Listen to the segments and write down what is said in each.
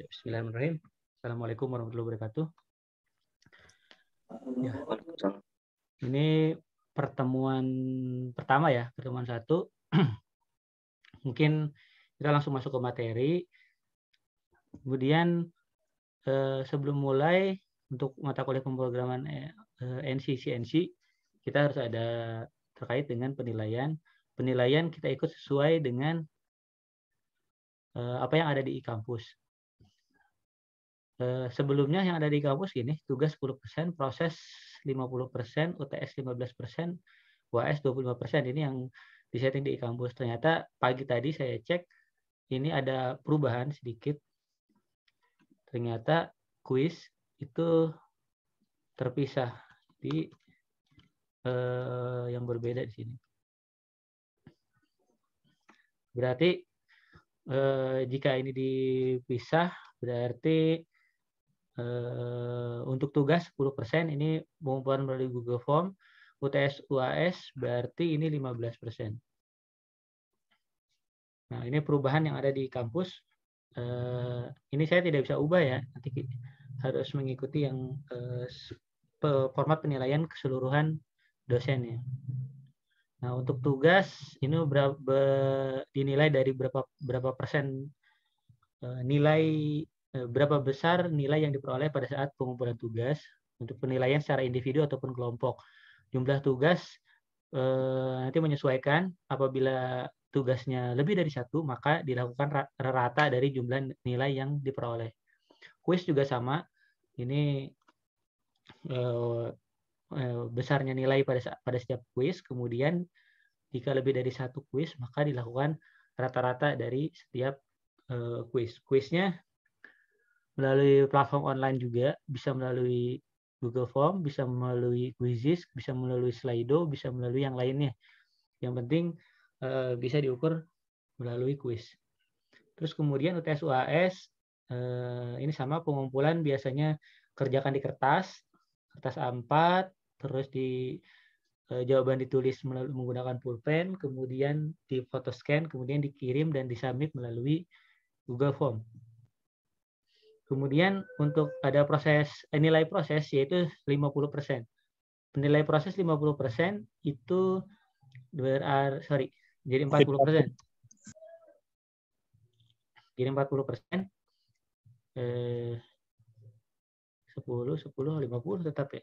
Ya, bismillahirrahmanirrahim. Assalamualaikum warahmatullahi wabarakatuh. Ya. Ini pertemuan pertama ya, pertemuan satu. Mungkin kita langsung masuk ke materi. Kemudian eh, sebelum mulai untuk mata kuliah pemrograman eh, NCCNC, kita harus ada terkait dengan penilaian. Penilaian kita ikut sesuai dengan eh, apa yang ada di e-kampus. Eh, sebelumnya yang ada di kampus ini tugas 10%, proses 50%, UTS 15%, UAS 25%. Ini yang disetting di kampus. Ternyata pagi tadi saya cek, ini ada perubahan sedikit. Ternyata kuis itu terpisah di eh, yang berbeda di sini. Berarti eh, jika ini dipisah, berarti Eh, untuk tugas 10% ini pengumpulan melalui Google Form, UTS UAS berarti ini 15%. Nah, ini perubahan yang ada di kampus. Uh, ini saya tidak bisa ubah ya, nanti harus mengikuti yang uh, format penilaian keseluruhan dosennya. Nah, untuk tugas ini berapa dinilai dari berapa berapa persen nilai Eh, berapa besar nilai yang diperoleh pada saat pengumpulan tugas untuk penilaian secara individu ataupun kelompok. Jumlah tugas eh, nanti menyesuaikan apabila tugasnya lebih dari satu maka dilakukan rata dari jumlah nilai yang diperoleh. Kuis juga sama. Ini eh, besarnya nilai pada pada setiap kuis. Kemudian jika lebih dari satu kuis maka dilakukan rata-rata dari setiap kuis. Kuisnya melalui platform online juga, bisa melalui Google Form, bisa melalui Quizzes, bisa melalui Slido, bisa melalui yang lainnya. Yang penting eh, bisa diukur melalui quiz. Terus kemudian UTS UAS eh, ini sama pengumpulan biasanya kerjakan di kertas, kertas A4, terus di eh, jawaban ditulis menggunakan pulpen, kemudian di scan kemudian dikirim dan disubmit melalui Google Form. Kemudian untuk ada proses nilai proses yaitu 50%. Penilai proses 50% itu berar sorry, jadi 40%. Jadi 40% eh 10 10 50 tetap ya.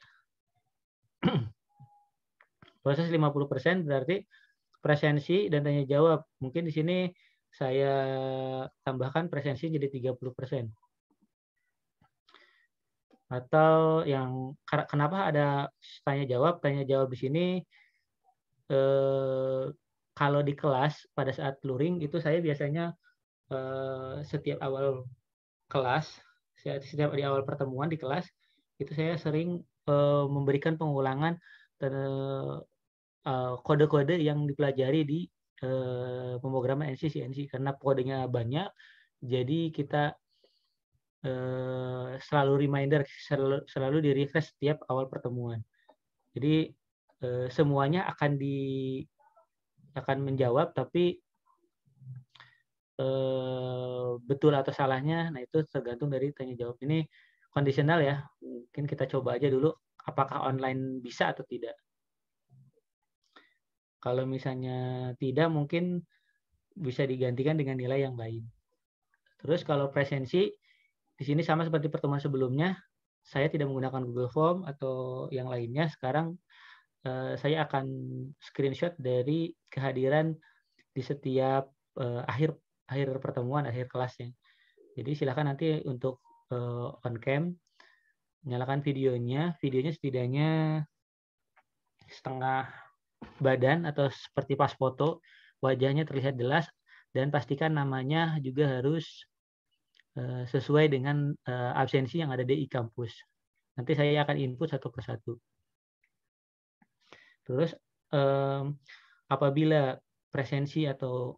proses 50% berarti presensi dan tanya jawab. Mungkin di sini saya tambahkan presensi jadi 30% atau yang kenapa ada tanya jawab tanya jawab di sini eh, kalau di kelas pada saat luring itu saya biasanya eh, setiap awal kelas setiap di awal pertemuan di kelas itu saya sering eh, memberikan pengulangan eh, kode-kode yang dipelajari di eh, pemrograman NC CNC karena kodenya banyak jadi kita Eh, selalu reminder, selalu, selalu di refresh setiap awal pertemuan. Jadi eh, semuanya akan di akan menjawab, tapi eh, betul atau salahnya, nah itu tergantung dari tanya jawab. Ini kondisional ya, mungkin kita coba aja dulu apakah online bisa atau tidak. Kalau misalnya tidak, mungkin bisa digantikan dengan nilai yang lain. Terus kalau presensi, di sini sama seperti pertemuan sebelumnya, saya tidak menggunakan Google Form atau yang lainnya. Sekarang eh, saya akan screenshot dari kehadiran di setiap eh, akhir akhir pertemuan, akhir kelasnya. Jadi silakan nanti untuk eh, on cam nyalakan videonya. Videonya setidaknya setengah badan atau seperti pas foto, wajahnya terlihat jelas dan pastikan namanya juga harus Eh, sesuai dengan eh, absensi yang ada di kampus. Nanti saya akan input satu persatu. Terus eh, apabila presensi atau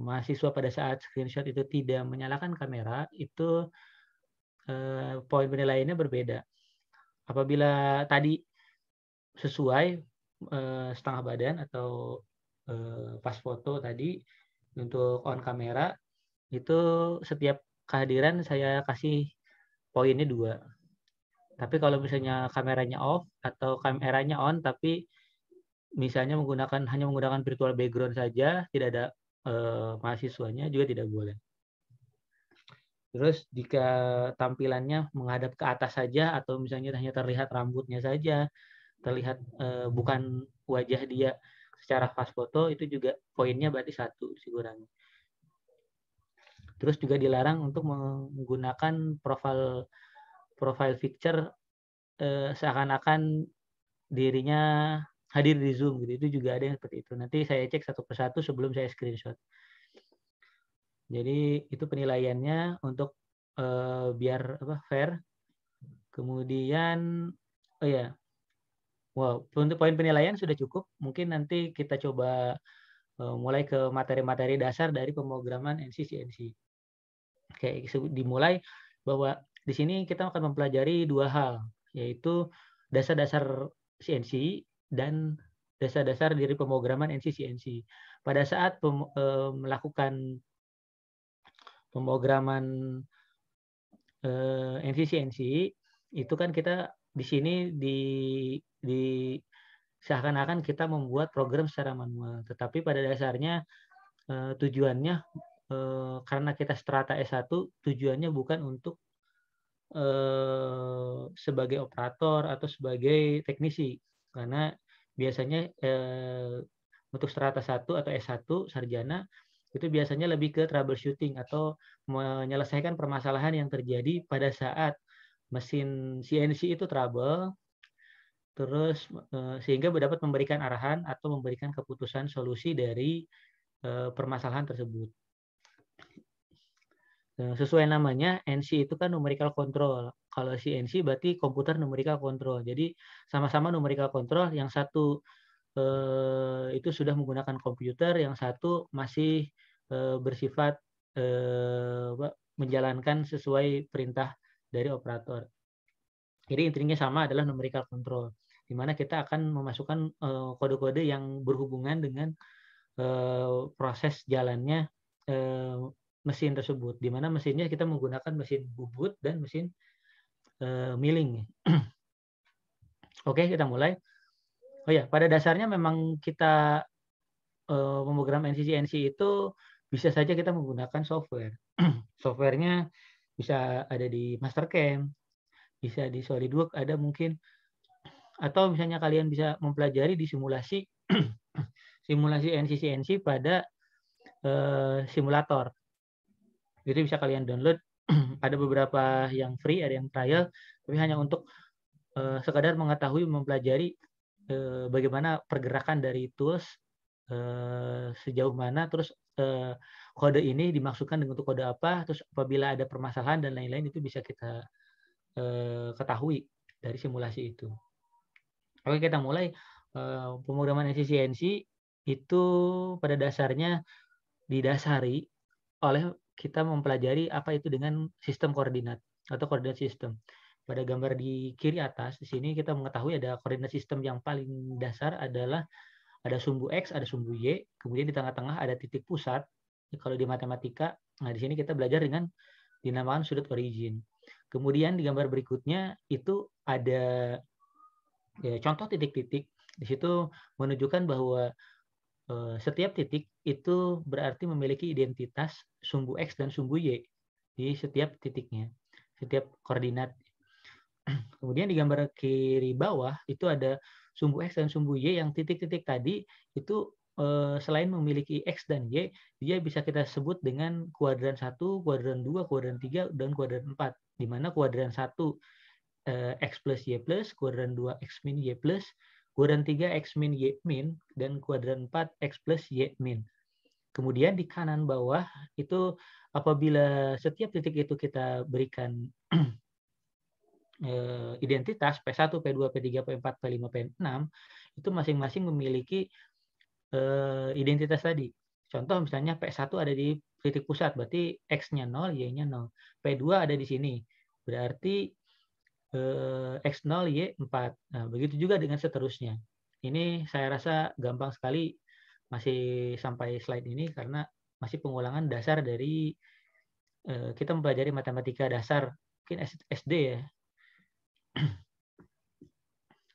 mahasiswa pada saat screenshot itu tidak menyalakan kamera, itu poin penilaiannya berbeda. Apabila tadi sesuai setengah badan atau pas foto tadi untuk on kamera itu setiap kehadiran saya kasih poinnya dua. Tapi kalau misalnya kameranya off atau kameranya on tapi misalnya menggunakan hanya menggunakan virtual background saja, tidak ada eh, mahasiswanya juga tidak boleh. Terus jika tampilannya menghadap ke atas saja atau misalnya hanya terlihat rambutnya saja, terlihat eh, bukan wajah dia secara fast foto itu juga poinnya berarti satu sih kurangnya. Terus juga dilarang untuk menggunakan profil profile picture eh, seakan-akan dirinya hadir di Zoom gitu. Itu juga ada yang seperti itu. Nanti saya cek satu persatu sebelum saya screenshot. Jadi itu penilaiannya untuk eh, biar apa fair. Kemudian oh ya. Wow, untuk poin penilaian sudah cukup. Mungkin nanti kita coba eh, mulai ke materi-materi dasar dari pemrograman NCCNC kayak gitu. dimulai bahwa di sini kita akan mempelajari dua hal, yaitu dasar-dasar CNC dan dasar-dasar dari pemrograman NC-CNC. Pada saat pem, e, melakukan pemrograman e, eh, NC-CNC, itu kan kita di sini di, di seakan-akan kita membuat program secara manual. Tetapi pada dasarnya e, tujuannya Eh, karena kita strata S1 tujuannya bukan untuk eh, sebagai operator atau sebagai teknisi karena biasanya eh, untuk strata 1 atau S1 sarjana itu biasanya lebih ke troubleshooting atau menyelesaikan permasalahan yang terjadi pada saat mesin CNC itu trouble terus sehingga dapat memberikan arahan atau memberikan keputusan solusi dari permasalahan tersebut. Nah, sesuai namanya, NC itu kan numerical control. Kalau CNC berarti komputer numerical control. Jadi sama-sama numerical control, yang satu eh, itu sudah menggunakan komputer, yang satu masih eh, bersifat eh, menjalankan sesuai perintah dari operator. Jadi intinya sama adalah numerical control, di mana kita akan memasukkan eh, kode-kode yang berhubungan dengan eh, proses jalannya eh, mesin tersebut, di mana mesinnya kita menggunakan mesin bubut dan mesin e, milling. Oke, kita mulai. Oh ya, pada dasarnya memang kita e, eh, memogram NCC-NC itu bisa saja kita menggunakan software. Softwarenya bisa ada di Mastercam, bisa di SolidWorks, ada mungkin atau misalnya kalian bisa mempelajari di simulasi simulasi NCC-NC pada e, simulator. Itu bisa kalian download. ada beberapa yang free, ada yang trial, tapi hanya untuk uh, sekadar mengetahui, mempelajari uh, bagaimana pergerakan dari tools uh, sejauh mana, terus uh, kode ini dimaksudkan dengan untuk kode apa, terus apabila ada permasalahan dan lain-lain itu bisa kita uh, ketahui dari simulasi itu. Oke, kita mulai uh, pemrograman efisiensi itu pada dasarnya didasari oleh kita mempelajari apa itu dengan sistem koordinat atau koordinat sistem. Pada gambar di kiri atas, di sini kita mengetahui ada koordinat sistem yang paling dasar adalah ada sumbu X, ada sumbu Y, kemudian di tengah-tengah ada titik pusat. Kalau di matematika, nah di sini kita belajar dengan dinamakan sudut origin. Kemudian di gambar berikutnya itu ada ya, contoh titik-titik. Di situ menunjukkan bahwa Eh, setiap titik itu berarti memiliki identitas sumbu X dan sumbu Y di setiap titiknya, setiap koordinat. Kemudian di gambar kiri bawah itu ada sumbu X dan sumbu Y yang titik-titik tadi itu eh, selain memiliki X dan Y, dia bisa kita sebut dengan kuadran 1, kuadran 2, kuadran 3, dan kuadran 4. Di mana kuadran 1 eh, X plus Y plus, kuadran 2 X min Y plus, Kuadran 3 X min Y min, dan kuadran 4 X plus Y min. Kemudian di kanan bawah itu apabila setiap titik itu kita berikan eh, identitas P1, P2, P3, P4, P5, P6 itu masing-masing memiliki eh, identitas tadi. Contoh misalnya P1 ada di titik pusat berarti X-nya 0, Y-nya 0. P2 ada di sini. Berarti x0 eh, Y4. Nah, begitu juga dengan seterusnya. Ini saya rasa gampang sekali masih sampai slide ini karena masih pengulangan dasar dari eh, kita mempelajari matematika dasar mungkin SD ya.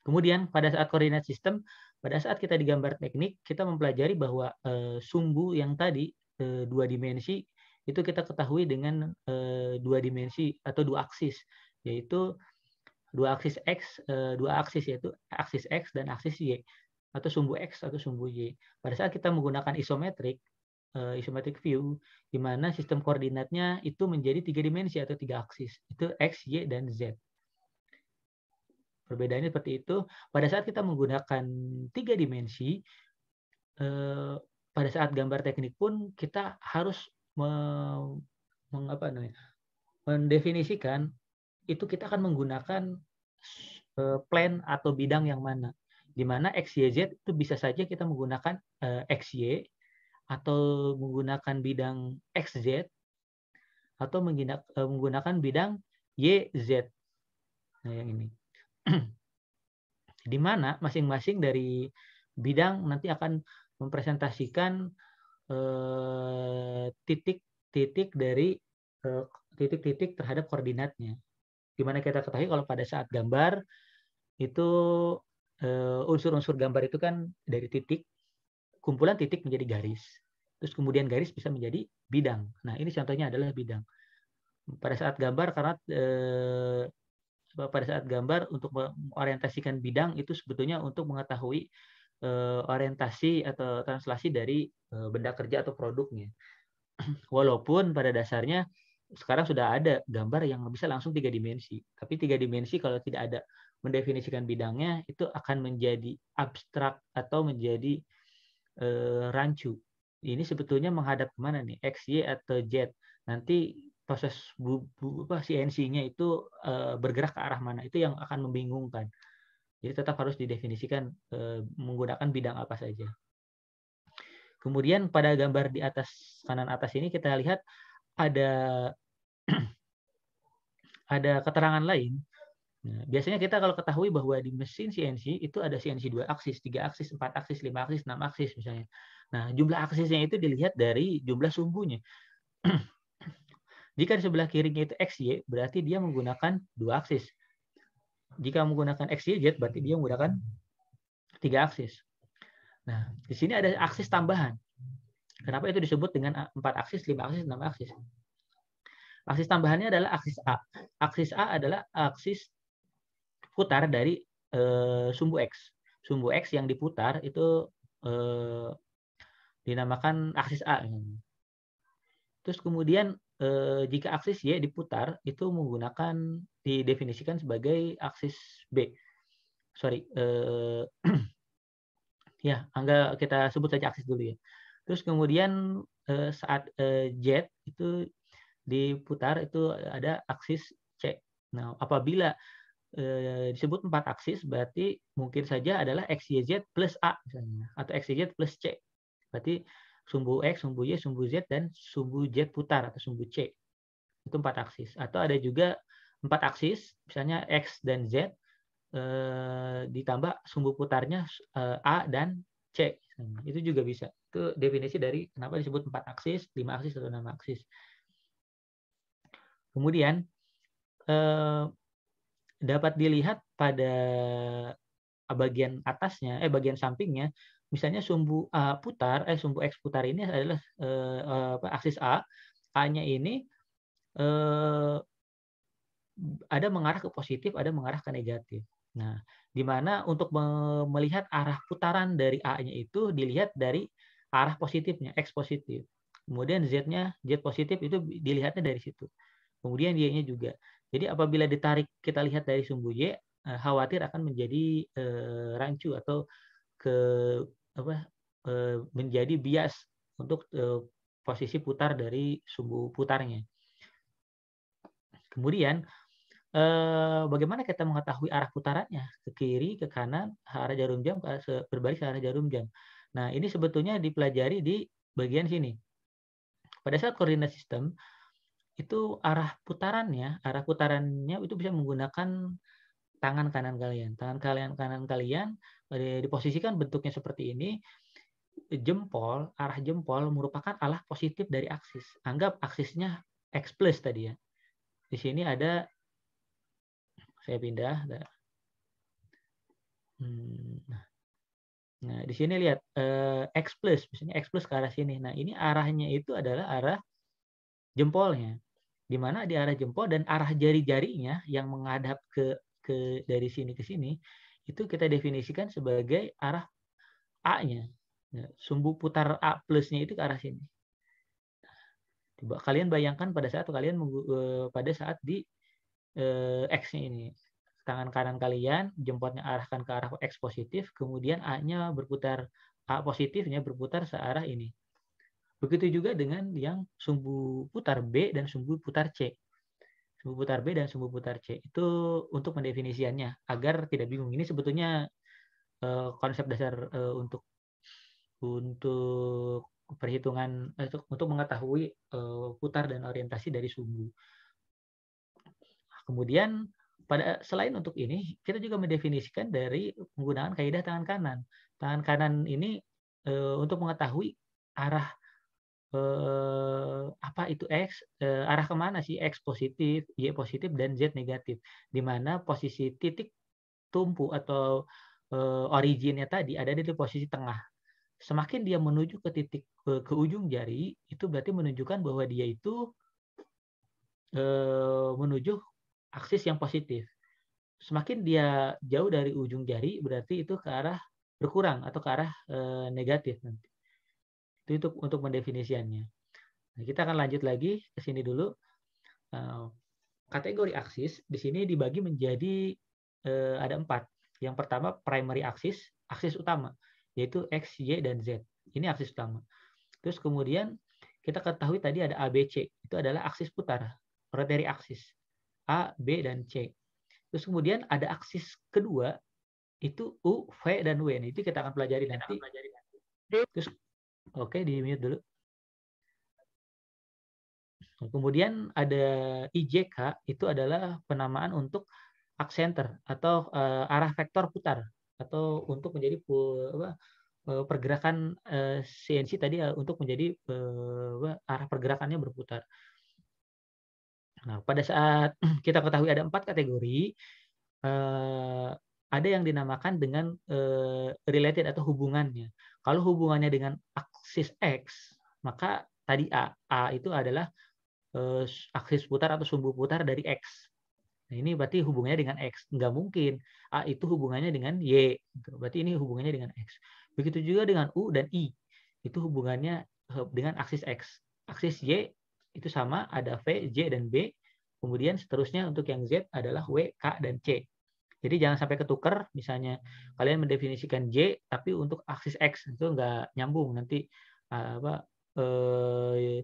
Kemudian pada saat koordinat sistem, pada saat kita digambar teknik, kita mempelajari bahwa e, sumbu yang tadi e, dua dimensi itu kita ketahui dengan e, dua dimensi atau dua aksis, yaitu dua aksis x eh, dua aksis yaitu aksis x dan aksis y atau sumbu x atau sumbu y. Pada saat kita menggunakan isometrik eh, isometric view di mana sistem koordinatnya itu menjadi tiga dimensi atau tiga aksis itu x y dan z perbedaannya seperti itu pada saat kita menggunakan tiga dimensi eh, pada saat gambar teknik pun kita harus mengapa namanya mendefinisikan itu kita akan menggunakan eh, plan atau bidang yang mana. Di mana XYZ itu bisa saja kita menggunakan eh, XY atau menggunakan bidang XZ atau eh, menggunakan bidang YZ. Nah, yang ini. Di mana masing-masing dari bidang nanti akan mempresentasikan titik-titik dari titik-titik terhadap koordinatnya. Dimana kita ketahui kalau pada saat gambar itu eh, unsur-unsur gambar itu kan dari titik, kumpulan titik menjadi garis. Terus kemudian garis bisa menjadi bidang. Nah ini contohnya adalah bidang. Pada saat gambar karena eh, pada saat gambar untuk mengorientasikan bidang itu sebetulnya untuk mengetahui eh, orientasi atau translasi dari benda kerja atau produknya. Walaupun pada dasarnya sekarang sudah ada gambar yang bisa langsung tiga dimensi. Tapi tiga dimensi kalau tidak ada mendefinisikan bidangnya itu akan menjadi abstrak atau menjadi e, rancu. Ini sebetulnya menghadap kemana nih? X, Y atau Z? Nanti proses bu, bu, apa, CNC-nya itu e, bergerak ke arah mana? Itu yang akan membingungkan. Jadi tetap harus didefinisikan e, menggunakan bidang apa saja. Kemudian pada gambar di atas kanan atas ini kita lihat ada ada keterangan lain. Nah, biasanya kita kalau ketahui bahwa di mesin CNC itu ada CNC dua aksis, tiga aksis, empat aksis, lima aksis, enam aksis misalnya. Nah, jumlah aksisnya itu dilihat dari jumlah sumbunya. Jika di sebelah kirinya itu XY, berarti dia menggunakan dua aksis. Jika menggunakan Z berarti dia menggunakan tiga aksis. Nah, di sini ada aksis tambahan. Kenapa itu disebut dengan empat aksis, lima aksis, enam aksis? Aksis tambahannya adalah aksis A. Aksis A adalah aksis putar dari e, sumbu X. Sumbu X yang diputar itu e, dinamakan aksis A. Terus kemudian e, jika aksis Y diputar itu menggunakan didefinisikan sebagai aksis B. Sorry, e, ya anggap kita sebut saja aksis dulu ya. Terus kemudian saat Z itu diputar itu ada aksis C. Nah, apabila eh, disebut empat aksis berarti mungkin saja adalah x y z plus a misalnya atau x y z plus c. Berarti sumbu x, sumbu y, sumbu z dan sumbu z putar atau sumbu c. Itu empat aksis. Atau ada juga empat aksis misalnya x dan z eh, ditambah sumbu putarnya eh, a dan c. Itu juga bisa. Itu definisi dari kenapa disebut empat aksis, lima aksis atau enam aksis. Kemudian eh, dapat dilihat pada bagian atasnya, eh bagian sampingnya, misalnya sumbu A putar, eh sumbu X putar ini adalah eh, eh apa, aksis A, A-nya ini eh, ada mengarah ke positif, ada mengarah ke negatif. Nah, di mana untuk melihat arah putaran dari A-nya itu dilihat dari arah positifnya, X positif. Kemudian Z-nya, Z positif itu dilihatnya dari situ kemudian Y-nya juga. Jadi apabila ditarik kita lihat dari sumbu Y, eh, khawatir akan menjadi eh, rancu atau ke apa eh, menjadi bias untuk eh, posisi putar dari sumbu putarnya. Kemudian eh, bagaimana kita mengetahui arah putarannya ke kiri, ke kanan, arah jarum jam, berbalik ke arah jarum jam. Nah ini sebetulnya dipelajari di bagian sini. Pada saat koordinat sistem, itu arah putarannya, arah putarannya itu bisa menggunakan tangan kanan kalian. Tangan kalian kanan kalian eh, diposisikan bentuknya seperti ini. Jempol, arah jempol merupakan arah positif dari aksis. Anggap aksisnya x plus tadi ya. Di sini ada saya pindah. Hmm, nah, nah, di sini lihat eh, x plus, misalnya x plus ke arah sini. Nah, ini arahnya itu adalah arah jempolnya di mana di arah jempol dan arah jari-jarinya yang menghadap ke ke dari sini ke sini itu kita definisikan sebagai arah A-nya. Ya, sumbu putar A plusnya itu ke arah sini. Coba kalian bayangkan pada saat kalian eh, pada saat di eh, X-nya ini tangan kanan kalian jempolnya arahkan ke arah X positif, kemudian A-nya berputar A positifnya berputar searah ini. Begitu juga dengan yang sumbu putar B dan sumbu putar C. Sumbu putar B dan sumbu putar C itu untuk mendefinisiannya agar tidak bingung. Ini sebetulnya eh, konsep dasar eh, untuk untuk perhitungan eh, untuk, mengetahui putar dan orientasi dari sumbu. Kemudian pada selain untuk ini kita juga mendefinisikan dari penggunaan kaidah tangan kanan. Tangan kanan ini untuk mengetahui arah eh, apa itu x eh, arah kemana sih x positif, y positif dan z negatif, di mana posisi titik tumpu atau eh, originnya tadi ada di posisi tengah. Semakin dia menuju ke titik ke, eh, ke ujung jari, itu berarti menunjukkan bahwa dia itu eh, menuju aksis yang positif. Semakin dia jauh dari ujung jari, berarti itu ke arah berkurang atau ke arah e, negatif nanti. Itu untuk, untuk mendefinisiannya. Nah, kita akan lanjut lagi ke sini dulu. Eh, kategori aksis di sini dibagi menjadi eh, ada empat. Yang pertama primary aksis, aksis utama, yaitu X, Y, dan Z. Ini aksis utama. Terus kemudian kita ketahui tadi ada a b c itu adalah aksis putar, rotary aksis. A, B, dan C. Terus kemudian ada aksis kedua, itu U, V, dan W. Nah, kita akan pelajari nanti. Terus Oke, di mute dulu. Kemudian ada IJK itu adalah penamaan untuk aksenter atau uh, arah vektor putar atau untuk menjadi apa, eh, pergerakan uh, eh, CNC tadi uh, untuk menjadi uh, arah pergerakannya berputar. Nah, pada saat kita ketahui ada empat kategori, uh, ada yang dinamakan dengan uh, related atau hubungannya. Kalau hubungannya dengan aksis X, maka tadi A, A itu adalah uh, aksis putar atau sumbu putar dari X. Nah, ini berarti hubungannya dengan X. Nggak mungkin. A itu hubungannya dengan Y. Gitu. Berarti ini hubungannya dengan X. Begitu juga dengan U dan I. Itu hubungannya eh, dengan aksis X. Aksis Y itu sama, ada V, J, dan B. Kemudian seterusnya untuk yang Z adalah W, K, dan C. Jadi jangan sampai ketuker, misalnya kalian mendefinisikan J tapi untuk aksis X itu nggak nyambung nanti eh, apa eh,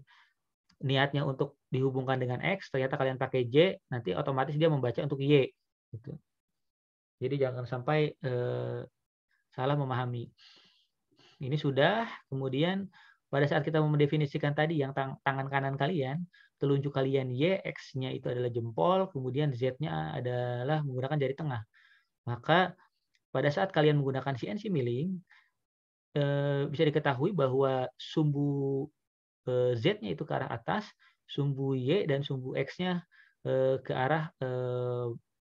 niatnya untuk dihubungkan dengan X ternyata kalian pakai J nanti otomatis dia membaca untuk Y gitu. Jadi jangan sampai eh, salah memahami. Ini sudah kemudian pada saat kita mendefinisikan tadi yang tangan kanan kalian telunjuk kalian Y, X-nya itu adalah jempol, kemudian Z-nya adalah menggunakan jari tengah. Maka pada saat kalian menggunakan CNC milling, eh, bisa diketahui bahwa sumbu eh, Z-nya itu ke arah atas, sumbu Y dan sumbu X-nya eh, ke arah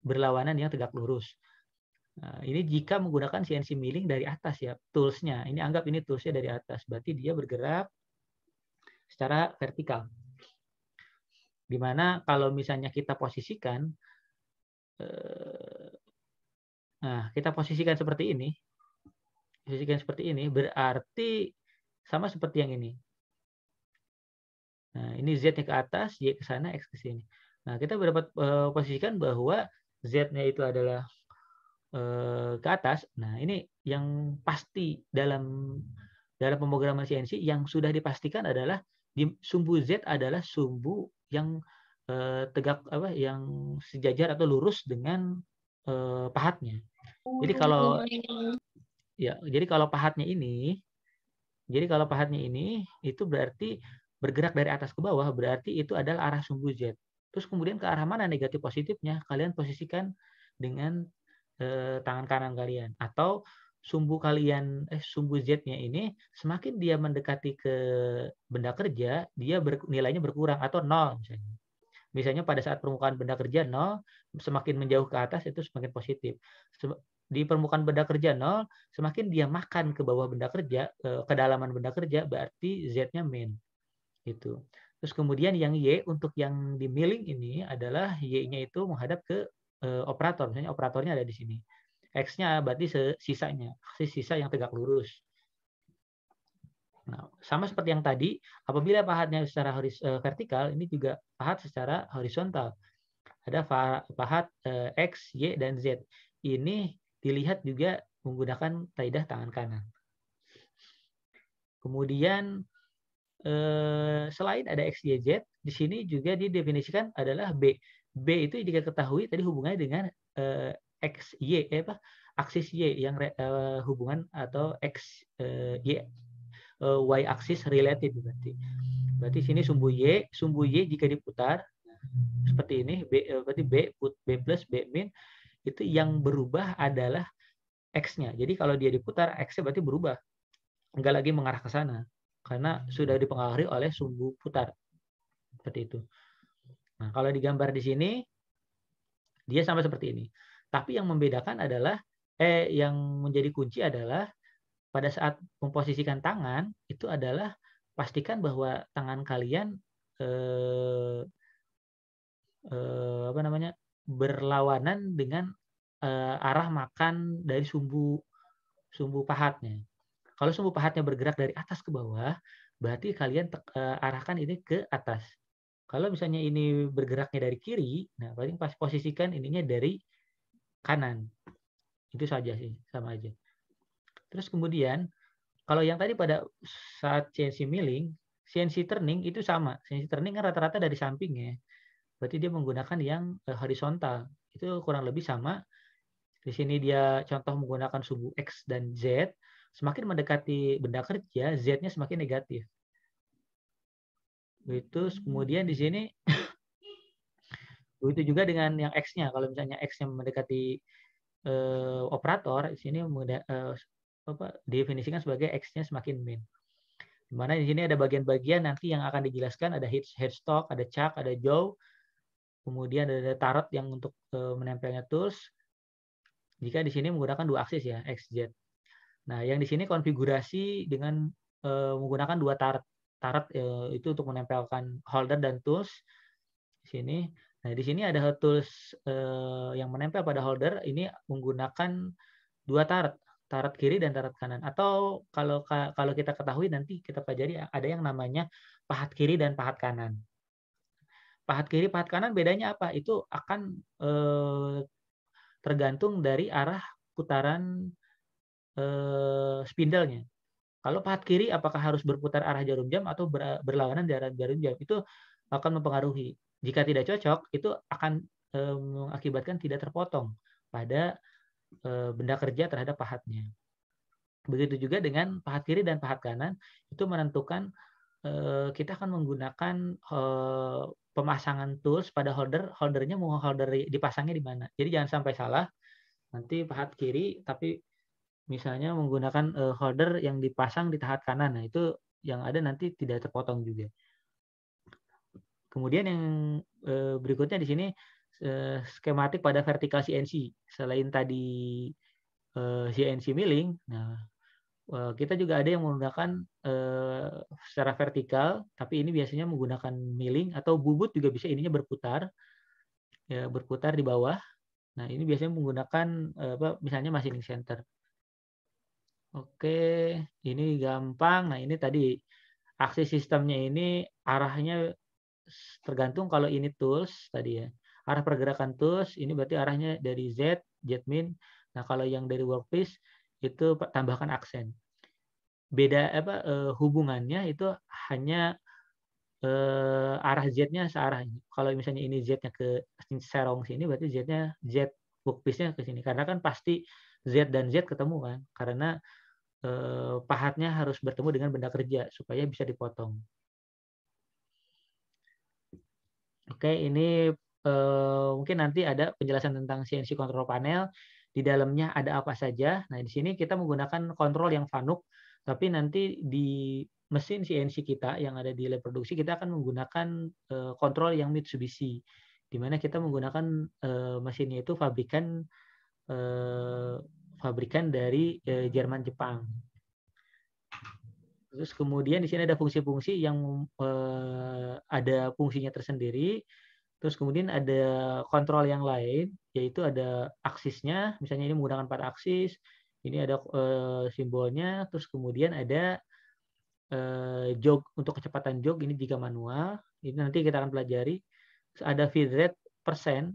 berlawanan yang tegak lurus. Nah, ini jika menggunakan CNC milling dari atas ya, toolsnya. Ini anggap ini toolsnya dari atas, berarti dia bergerak secara vertikal. Dimana kalau misalnya kita posisikan, eh, nah kita posisikan seperti ini, posisikan seperti ini berarti sama seperti yang ini. Nah ini z-nya ke atas, y ke sana, x ke sini. Nah kita dapat eh, posisikan bahwa z-nya itu adalah eh, ke atas. Nah, ini yang pasti dalam dalam pemrograman CNC yang sudah dipastikan adalah di, sumbu Z adalah sumbu yang eh, tegak apa yang hmm. sejajar atau lurus dengan eh, pahatnya. Oh, jadi kalau iya. ya, jadi kalau pahatnya ini jadi kalau pahatnya ini itu berarti bergerak dari atas ke bawah berarti itu adalah arah sumbu Z. Terus kemudian ke arah mana negatif positifnya? Kalian posisikan dengan eh, tangan kanan kalian atau sumbu kalian eh sumbu z-nya ini semakin dia mendekati ke benda kerja, dia ber, nilainya berkurang atau nol misalnya. Misalnya pada saat permukaan benda kerja nol, semakin menjauh ke atas itu semakin positif. Di permukaan benda kerja nol, semakin dia makan ke bawah benda kerja, ke kedalaman benda kerja berarti z-nya min. Itu. Terus kemudian yang y untuk yang di milling ini adalah y-nya itu menghadap ke eh, operator, misalnya operatornya ada di sini. X-nya berarti sisanya, sisa yang tegak lurus. Nah, sama seperti yang tadi, apabila pahatnya secara eh, vertikal, ini juga pahat secara horizontal. Ada pahat eh, X, Y, dan Z. Ini dilihat juga menggunakan kaidah tangan kanan. Kemudian eh, selain ada X, Y, Z, di sini juga didefinisikan adalah B. B itu jika ketahui tadi hubungannya dengan x y eh, apa aksis y yang eh, hubungan atau x eh, y eh, y aksis related berarti. Berarti sini sumbu y, sumbu y jika diputar seperti ini b eh, berarti b put b plus b min itu yang berubah adalah x-nya. Jadi kalau dia diputar x-nya berarti berubah. Enggak lagi mengarah ke sana karena sudah dipengaruhi oleh sumbu putar. Seperti itu. Nah, kalau digambar di sini dia sama seperti ini. Tapi yang membedakan adalah eh yang menjadi kunci adalah pada saat memposisikan tangan itu adalah pastikan bahwa tangan kalian eh, eh, apa namanya berlawanan dengan eh, arah makan dari sumbu sumbu pahatnya. Kalau sumbu pahatnya bergerak dari atas ke bawah, berarti kalian te, eh, arahkan ini ke atas. Kalau misalnya ini bergeraknya dari kiri, nah paling pas posisikan ininya dari kanan. Itu saja sih, sama aja. Terus kemudian, kalau yang tadi pada saat CNC milling, CNC turning itu sama. CNC turning kan rata-rata dari samping ya. Berarti dia menggunakan yang eh, horizontal. Itu kurang lebih sama. Di sini dia contoh menggunakan sumbu X dan Z. Semakin mendekati benda kerja, Z-nya semakin negatif. Itu kemudian di sini Begitu juga dengan yang X-nya. Kalau misalnya X-nya mendekati uh, operator, di sini uh, apa, definisikan sebagai X-nya semakin min. Di mana di sini ada bagian-bagian nanti yang akan dijelaskan, ada headstock, ada chuck, ada jaw, kemudian ada tarot yang untuk uh, menempelnya tools. Jika di sini menggunakan dua aksis ya, x z Nah, yang di sini konfigurasi dengan uh, menggunakan dua tarot. Tarot uh, itu untuk menempelkan holder dan tools. Di sini Nah, di sini ada tools eh, yang menempel pada holder ini menggunakan dua tarot, tarot kiri dan tarot kanan. Atau kalau kalau kita ketahui nanti kita pelajari ada yang namanya pahat kiri dan pahat kanan. Pahat kiri, pahat kanan bedanya apa? Itu akan eh, tergantung dari arah putaran eh, spindelnya. Kalau pahat kiri apakah harus berputar arah jarum jam atau berlawanan dari arah jarum jam? Itu akan mempengaruhi jika tidak cocok, itu akan eh, mengakibatkan tidak terpotong pada eh, benda kerja terhadap pahatnya. Begitu juga dengan pahat kiri dan pahat kanan, itu menentukan eh, kita akan menggunakan pemasangan tools pada holder, holdernya mau holder dipasangnya di mana. Jadi jangan sampai salah, nanti pahat kiri tapi misalnya menggunakan holder yang dipasang di pahat kanan, nah itu yang ada nanti tidak terpotong juga. Kemudian yang eh, berikutnya di sini eh, skematik pada vertikal CNC. Selain tadi CNC eh, milling, nah kita juga ada yang menggunakan secara vertikal, tapi ini biasanya menggunakan milling atau bubut juga bisa ininya berputar, ya, berputar di bawah. Nah ini biasanya menggunakan apa, misalnya machining center. Oke, ini gampang. Nah ini tadi aksi sistemnya ini arahnya tergantung kalau ini tools tadi ya. Arah pergerakan tools ini berarti arahnya dari Z, z min Nah, kalau yang dari workpiece itu tambahkan aksen. Beda apa eh, hubungannya itu hanya eh, arah Z-nya searah. Kalau misalnya ini Z-nya ke serong sini berarti Z-nya Z workpiece-nya ke sini karena kan pasti Z dan Z ketemu kan karena eh, pahatnya harus bertemu dengan benda kerja supaya bisa dipotong. Oke, ini uh, mungkin nanti ada penjelasan tentang CNC control panel. Di dalamnya ada apa saja. Nah, di sini kita menggunakan kontrol yang Fanuc, tapi nanti di mesin CNC kita yang ada di lab produksi kita akan menggunakan eh, kontrol yang Mitsubishi, di mana kita menggunakan uh, mesinnya itu fabrikan uh, fabrikan dari uh, Jerman Jepang. Terus kemudian di sini ada fungsi-fungsi yang eh, ada fungsinya tersendiri. Terus kemudian ada kontrol yang lain, yaitu ada aksisnya. Misalnya ini menggunakan empat aksis. Ini ada eh, simbolnya. Terus kemudian ada eh, jog untuk kecepatan jog. Ini jika manual. Ini nanti kita akan pelajari. Terus ada feed rate persen.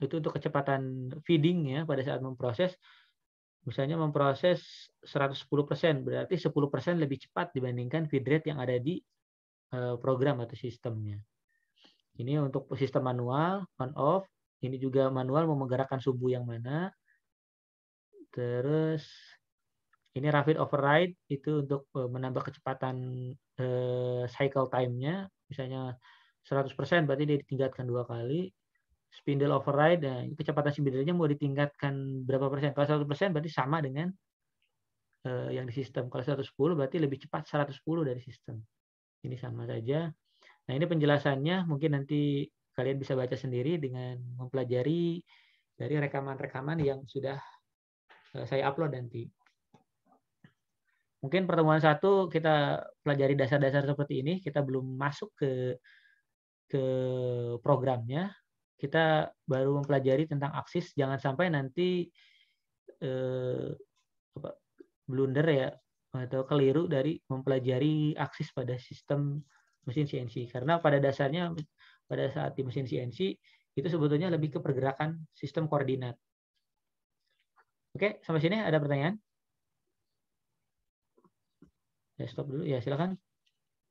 Itu untuk kecepatan feeding ya pada saat memproses misalnya memproses 110 persen, berarti 10 persen lebih cepat dibandingkan feed rate yang ada di eh, program atau sistemnya. Ini untuk sistem manual, on off. Ini juga manual mau menggerakkan subuh yang mana. Terus ini rapid override itu untuk eh, menambah kecepatan eh, cycle time-nya. Misalnya 100% berarti dia ditingkatkan dua kali spindle override, nah, kecepatan spindle-nya mau ditingkatkan berapa persen? Kalau 100 persen berarti sama dengan uh, yang di sistem. Kalau 110 berarti lebih cepat 110 dari sistem. Ini sama saja. Nah ini penjelasannya mungkin nanti kalian bisa baca sendiri dengan mempelajari dari rekaman-rekaman yang sudah eh, saya upload nanti. Mungkin pertemuan satu kita pelajari dasar-dasar seperti ini. Kita belum masuk ke ke programnya, kita baru mempelajari tentang aksis jangan sampai nanti eh, apa, blunder ya atau keliru dari mempelajari aksis pada sistem mesin CNC karena pada dasarnya pada saat di mesin CNC itu sebetulnya lebih ke pergerakan sistem koordinat. Oke, sampai sini ada pertanyaan? Ya, stop dulu ya, silakan.